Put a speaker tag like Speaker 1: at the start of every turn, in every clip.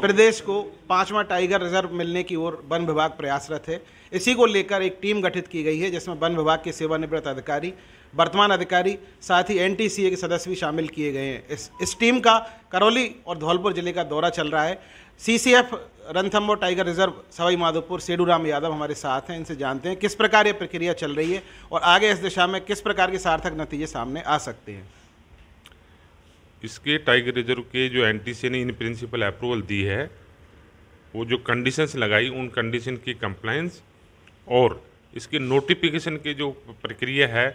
Speaker 1: प्रदेश को पांचवा tiger reserve मिलने की ओर वन विभाग प्रयासरत है इसी को लेकर एक टीम गठित की गई है जिसमें वन विभाग के सेवानिवृत्त अधिकारी वर्तमान अधिकारी साथ ही एनटीसीए के सदस्य भी शामिल किए गए हैं इस इस टीम का करौली और धौलपुर जिले का दौरा चल रहा है CCF Ranthambore tiger reserve Sawai Madhopur Seduram Yadav हमारे साथ हैं इनसे जानते हैं किस प्रकार ये प्रक्रिया चल रही है और आगे इस दिशा में किस प्रकार के सार्थक नतीजे सामने आ सकते हैं
Speaker 2: इसके टाइगर रिजर्व के जो एनटीसी ने इन प्रिंसिपल अप्रूवल दी है वो जो कंडीशंस लगाई उन कंडीशन की कंप्लाइंस और इसके नोटिफिकेशन की जो प्रक्रिया है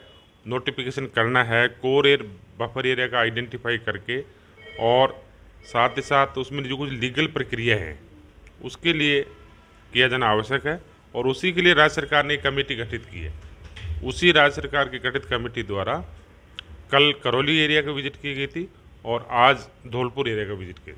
Speaker 2: नोटिफिकेशन करना है कोर एयर बफर एरिया का आइडेंटिफाई करके और साथ ही साथ उसमें जो कुछ लीगल प्रक्रिया है उसके लिए किया जाना आवश्यक है और उसी के लिए राज्य सरकार ने कमेटी गठित की है उसी राज्य सरकार की गठित कमेटी द्वारा कल करौली एरिया को विजिट की गई थी और आज धौलपुर एरिया का विजिट किया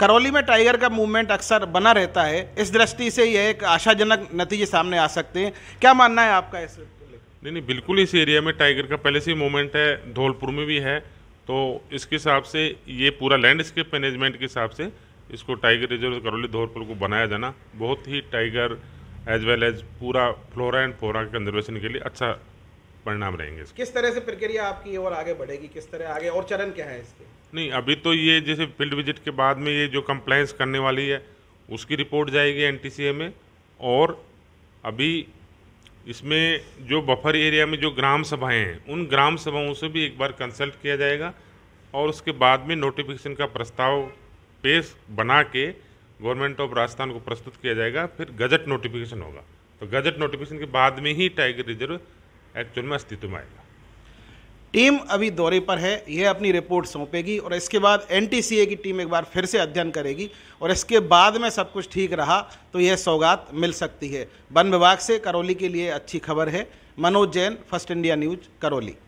Speaker 1: करौली में टाइगर का मूवमेंट अक्सर बना रहता है इस दृष्टि से यह एक आशाजनक नतीजे सामने आ सकते हैं क्या मानना है आपका इस नहीं
Speaker 2: नहीं बिल्कुल इस एरिया में टाइगर का पहले से ही मूवमेंट है धौलपुर में भी है तो इसके हिसाब से ये पूरा लैंडस्केप मैनेजमेंट के हिसाब से इसको टाइगर रिजर्व करौली धौलपुर को बनाया जाना बहुत ही टाइगर एज वेल एज पूरा फ्लोरा एंड फोरा कंजर्वेशन के लिए अच्छा परिणाम रहेंगे इसके
Speaker 1: किस तरह से प्रक्रिया आपकी और आगे बढ़ेगी किस तरह आगे और चरण क्या है इसके
Speaker 2: नहीं अभी तो ये जैसे फील्ड विजिट के बाद में ये जो कंप्लाइंस करने वाली है उसकी रिपोर्ट जाएगी एन में और अभी इसमें जो बफर एरिया में जो ग्राम सभाएं हैं उन ग्राम सभाओं से भी एक बार कंसल्ट किया जाएगा और उसके बाद में नोटिफिकेशन का प्रस्ताव पेश बना के गवर्नमेंट ऑफ राजस्थान को प्रस्तुत किया जाएगा फिर गजट नोटिफिकेशन होगा तो गजट नोटिफिकेशन के बाद में ही टाइगर रिजर्व एक्चुअल में अस्तित्व में आएगा
Speaker 1: टीम अभी दौरे पर है यह अपनी रिपोर्ट सौंपेगी और इसके बाद एनटीसीए की टीम एक बार फिर से अध्ययन करेगी और इसके बाद में सब कुछ ठीक रहा तो यह सौगात मिल सकती है वन विभाग से करौली के लिए अच्छी खबर है Manoj Jain first India news Karauli